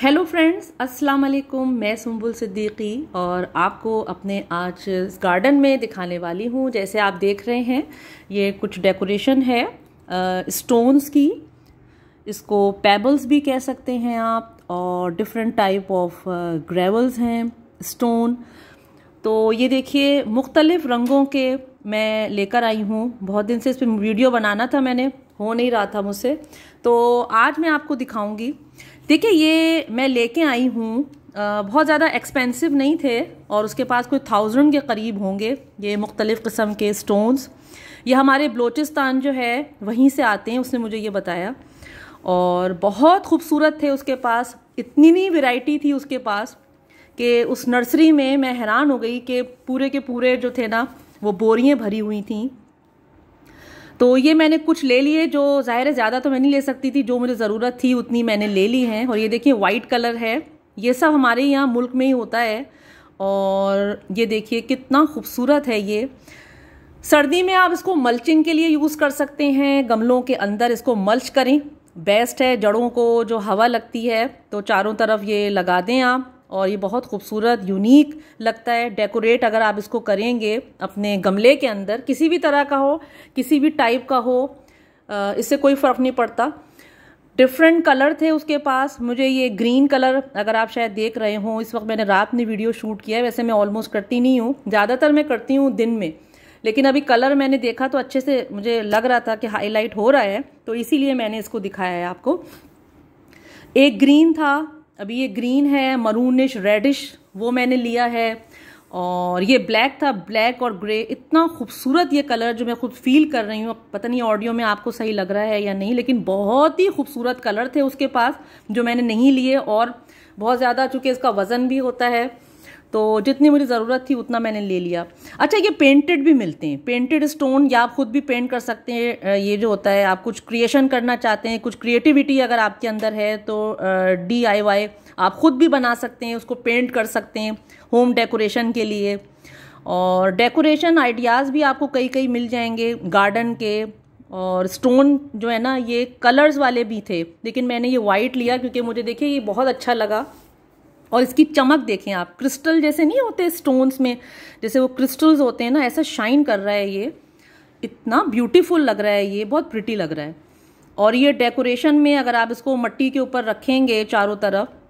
hello friends अस्सलाम वालेकुम मैं सुम्बुल सिद्दीकी और आपको अपने आज गार्डन में दिखाने वाली हूँ जैसे आप देख रहे हैं ये कुछ डेकोरेशन है स्टोन्स की इसको पेबल्स भी कह सकते हैं आप और डिफरेंट टाइप ऑफ ग्रेवल्स हैं स्टोन तो ये देखिए मुख्तलिफ़ रंगों के मैं लेकर आई हूँ बहुत दिन से इस पर वीडियो बनाना था मैंने हो नहीं रहा था मुझसे तो आज मैं आपको दिखाऊंगी देखिए ये मैं लेके आई हूँ बहुत ज़्यादा एक्सपेंसिव नहीं थे और उसके पास कोई थाउजेंड के करीब होंगे ये मुख्तलिफ़ किस्म के स्टोन्स ये हमारे बलोचिस्तान जो है वहीं से आते हैं उसने मुझे ये बताया और बहुत खूबसूरत थे उसके पास इतनी नहीं वैरायटी थी उसके पास कि उस नर्सरी में मैं हैरान हो गई कि पूरे के पूरे जो थे ना वो बोरियाँ भरी हुई थी तो ये मैंने कुछ ले लिए जो ज़ाहिर है ज़्यादा तो मैं नहीं ले सकती थी जो मुझे ज़रूरत थी उतनी मैंने ले ली हैं और ये देखिए वाइट कलर है ये सब हमारे यहाँ मुल्क में ही होता है और ये देखिए कितना खूबसूरत है ये सर्दी में आप इसको मल्चिंग के लिए यूज़ कर सकते हैं गमलों के अंदर इसको मल्च करें बेस्ट है जड़ों को जो हवा लगती है तो चारों तरफ ये लगा दें आप और ये बहुत खूबसूरत यूनिक लगता है डेकोरेट अगर आप इसको करेंगे अपने गमले के अंदर किसी भी तरह का हो किसी भी टाइप का हो इससे कोई फ़र्क नहीं पड़ता डिफरेंट कलर थे उसके पास मुझे ये ग्रीन कलर अगर आप शायद देख रहे हो इस वक्त मैंने रात में वीडियो शूट किया है वैसे मैं ऑलमोस्ट करती नहीं हूँ ज़्यादातर मैं करती हूँ दिन में लेकिन अभी कलर मैंने देखा तो अच्छे से मुझे लग रहा था कि हाईलाइट हो रहा है तो इसीलिए मैंने इसको दिखाया है आपको एक ग्रीन था अभी ये ग्रीन है मरूनिश रेडिश वो मैंने लिया है और ये ब्लैक था ब्लैक और ग्रे इतना खूबसूरत ये कलर जो मैं खुद फील कर रही हूँ पता नहीं ऑडियो में आपको सही लग रहा है या नहीं लेकिन बहुत ही खूबसूरत कलर थे उसके पास जो मैंने नहीं लिए और बहुत ज़्यादा चूँकि इसका वज़न भी होता है तो जितनी मुझे ज़रूरत थी उतना मैंने ले लिया अच्छा ये पेंटेड भी मिलते हैं पेंटेड स्टोन या आप खुद भी पेंट कर सकते हैं ये जो होता है आप कुछ क्रिएशन करना चाहते हैं कुछ क्रिएटिविटी अगर आपके अंदर है तो डी आई वाई आप खुद भी बना सकते हैं उसको पेंट कर सकते हैं होम डेकोरेशन के लिए और डेकोरेशन आइडियाज़ भी आपको कई कई मिल जाएंगे गार्डन के और स्टोन जो है ना ये कलर्स वाले भी थे लेकिन मैंने ये वाइट लिया क्योंकि मुझे देखिए ये बहुत अच्छा लगा और इसकी चमक देखें आप क्रिस्टल जैसे नहीं होते स्टोन्स में जैसे वो क्रिस्टल्स होते हैं ना ऐसा शाइन कर रहा है ये इतना ब्यूटीफुल लग रहा है ये बहुत प्रिटी लग रहा है और ये डेकोरेशन में अगर आप इसको मट्टी के ऊपर रखेंगे चारों तरफ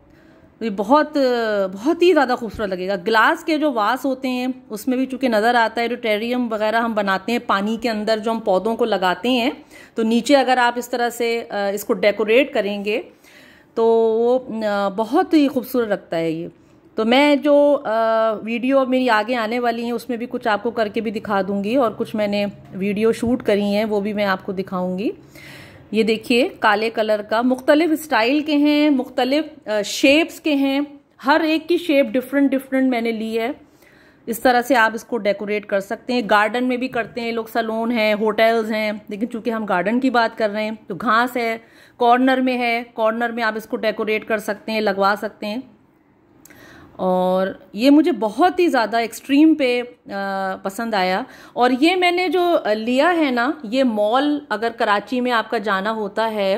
ये बहुत बहुत ही ज़्यादा खूबसूरत लगेगा ग्लास के जो वास होते हैं उसमें भी चूँकि नज़र आता है जो टेरियम वगैरह हम बनाते हैं पानी के अंदर जो हम पौधों को लगाते हैं तो नीचे अगर आप इस तरह से इसको डेकोरेट करेंगे तो वो बहुत ही खूबसूरत लगता है ये तो मैं जो वीडियो मेरी आगे आने वाली हैं उसमें भी कुछ आपको करके भी दिखा दूंगी और कुछ मैंने वीडियो शूट करी हैं वो भी मैं आपको दिखाऊंगी ये देखिए काले कलर का मुख्तलिफ स्टाइल के हैं मुख्तलिफ शेप्स के हैं हर एक की शेप डिफरेंट डिफरेंट मैंने ली है इस तरह से आप इसको डेकोरेट कर सकते हैं गार्डन में भी करते हैं लोग सलून हैं होटल्स हैं लेकिन चूंकि हम गार्डन की बात कर रहे हैं तो घास है कॉर्नर में है कॉर्नर में आप इसको डेकोरेट कर सकते हैं लगवा सकते हैं और ये मुझे बहुत ही ज़्यादा एक्सट्रीम पे पसंद आया और ये मैंने जो लिया है ना ये मॉल अगर कराची में आपका जाना होता है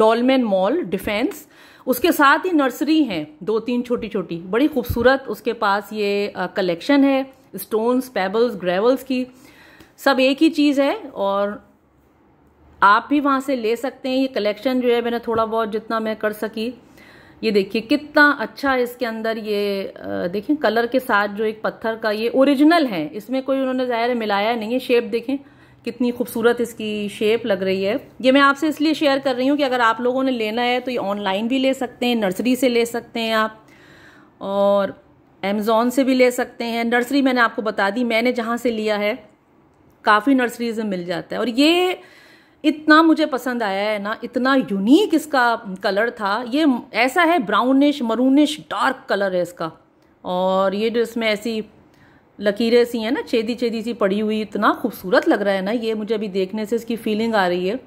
डॉलमेन मॉल डिफेंस उसके साथ ही नर्सरी हैं दो तीन छोटी छोटी बड़ी खूबसूरत उसके पास ये कलेक्शन है स्टोन्स पेबल्स ग्रेवल्स की सब एक ही चीज़ है और आप भी वहाँ से ले सकते हैं ये कलेक्शन जो है मैंने थोड़ा बहुत जितना मैं कर सकी ये देखिए कितना अच्छा इसके अंदर ये देखें कलर के साथ जो एक पत्थर का ये ओरिजिनल है इसमें कोई उन्होंने ज़ाहिर मिलाया नहीं है शेप देखें कितनी खूबसूरत इसकी शेप लग रही है ये मैं आपसे इसलिए शेयर कर रही हूँ कि अगर आप लोगों ने लेना है तो ये ऑनलाइन भी ले सकते हैं नर्सरी से ले सकते हैं आप और अमेज़ोन से भी ले सकते हैं नर्सरी मैंने आपको बता दी मैंने जहाँ से लिया है काफ़ी नर्सरीज में मिल जाता है और ये इतना मुझे पसंद आया है ना इतना यूनिक इसका कलर था ये ऐसा है ब्राउनिश मरूनिश डार्क कलर है इसका और ये जो इसमें ऐसी लकीरें सी हैं ना छेदी छेदी सी पड़ी हुई इतना खूबसूरत लग रहा है ना ये मुझे अभी देखने से इसकी फीलिंग आ रही है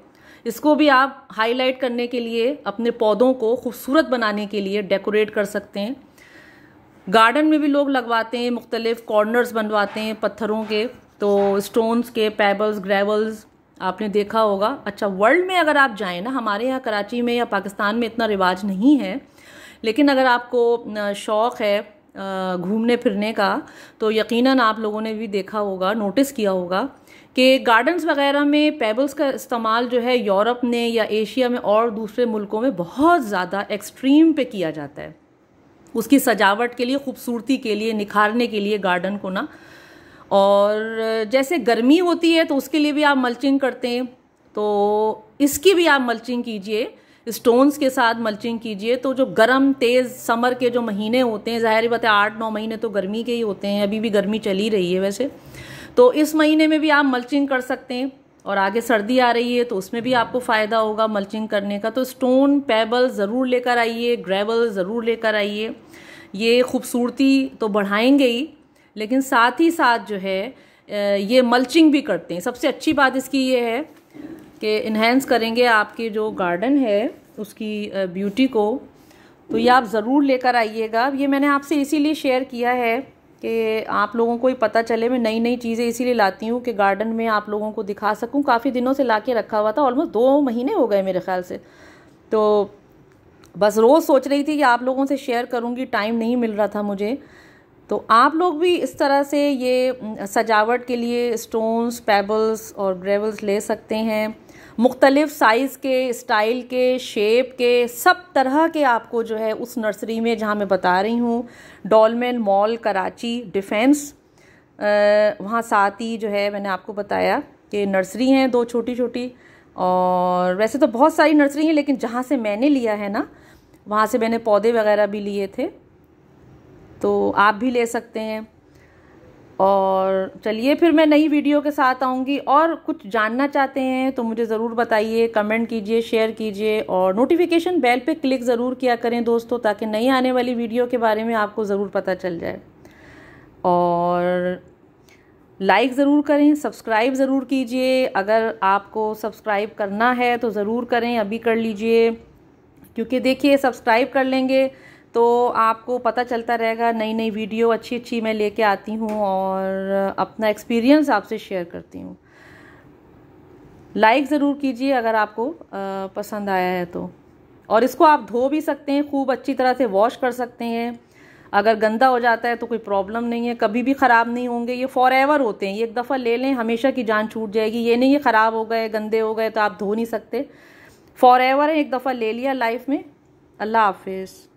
इसको भी आप हाईलाइट करने के लिए अपने पौधों को खूबसूरत बनाने के लिए डेकोरेट कर सकते हैं गार्डन में भी लोग लगवाते हैं मुख्तलिफ़ कॉर्नर्स बनवाते हैं पत्थरों के तो स्टोन्स के पैबल्स ग्रेवल्स आपने देखा होगा अच्छा वर्ल्ड में अगर आप जाएँ ना हमारे यहाँ कराची में या पाकिस्तान में इतना रिवाज नहीं है लेकिन अगर आपको शौक़ है घूमने फिरने का तो यकीनन आप लोगों ने भी देखा होगा नोटिस किया होगा कि गार्डन्स वगैरह में पेबल्स का इस्तेमाल जो है यूरोप ने या एशिया में और दूसरे मुल्कों में बहुत ज़्यादा एक्सट्रीम पे किया जाता है उसकी सजावट के लिए खूबसूरती के लिए निखारने के लिए गार्डन को ना और जैसे गर्मी होती है तो उसके लिए भी आप मल्चिंग करते हैं तो इसकी भी आप मल्चिंग कीजिए स्टोन्स के साथ मल्चिंग कीजिए तो जो गर्म तेज़ समर के जो महीने होते हैं ज़ाहिर बात है आठ नौ महीने तो गर्मी के ही होते हैं अभी भी गर्मी चली रही है वैसे तो इस महीने में भी आप मल्चिंग कर सकते हैं और आगे सर्दी आ रही है तो उसमें भी आपको फ़ायदा होगा मल्चिंग करने का तो स्टोन पैबल ज़रूर लेकर आइए ग्रेवल ज़रूर लेकर आइए ये खूबसूरती तो बढ़ाएंगे ही लेकिन साथ ही साथ जो है ये मल्चिंग भी करते हैं सबसे अच्छी बात इसकी ये है कि इन्हेंस करेंगे आपके जो गार्डन है उसकी ब्यूटी को तो ये आप ज़रूर लेकर आइएगा ये मैंने आपसे इसीलिए शेयर किया है कि आप लोगों को ही पता चले मैं नई नई चीज़ें इसीलिए लाती हूँ कि गार्डन में आप लोगों को दिखा सकूँ काफ़ी दिनों से ला के रखा हुआ था ऑलमोस्ट दो महीने हो गए मेरे ख्याल से तो बस रोज़ सोच रही थी कि आप लोगों से शेयर करूँगी टाइम नहीं मिल रहा था मुझे तो आप लोग भी इस तरह से ये सजावट के लिए स्टोन्स पेबल्स और ग्रेवल्स ले सकते हैं मुख्तलिफ़ साइज़ के स्टाइल के शेप के सब तरह के आपको जो है उस नर्सरी में जहाँ मैं बता रही हूँ डॉलमेन मॉल कराची डिफेंस वहाँ साथ ही जो है मैंने आपको बताया कि नर्सरी हैं दो छोटी छोटी और वैसे तो बहुत सारी नर्सरी हैं लेकिन जहाँ से मैंने लिया है ना वहाँ से मैंने पौधे वगैरह भी लिए थे तो आप भी ले सकते हैं और चलिए फिर मैं नई वीडियो के साथ आऊँगी और कुछ जानना चाहते हैं तो मुझे ज़रूर बताइए कमेंट कीजिए शेयर कीजिए और नोटिफिकेशन बेल पे क्लिक ज़रूर किया करें दोस्तों ताकि नई आने वाली वीडियो के बारे में आपको ज़रूर पता चल जाए और लाइक ज़रूर करें सब्सक्राइब ज़रूर कीजिए अगर आपको सब्सक्राइब करना है तो ज़रूर करें अभी कर लीजिए क्योंकि देखिए सब्सक्राइब कर लेंगे तो आपको पता चलता रहेगा नई नई वीडियो अच्छी अच्छी मैं लेके आती हूँ और अपना एक्सपीरियंस आपसे शेयर करती हूँ लाइक ज़रूर कीजिए अगर आपको पसंद आया है तो और इसको आप धो भी सकते हैं खूब अच्छी तरह से वॉश कर सकते हैं अगर गंदा हो जाता है तो कोई प्रॉब्लम नहीं है कभी भी ख़राब नहीं होंगे ये फॉर एवर होते हैं ये एक दफ़ा ले लें हमेशा की जान छूट जाएगी ये नहीं ये ख़राब हो गए गंदे हो गए तो आप धो नहीं सकते फॉर एवर है एक दफ़ा ले लिया लाइफ में अल्लाह हाफिज़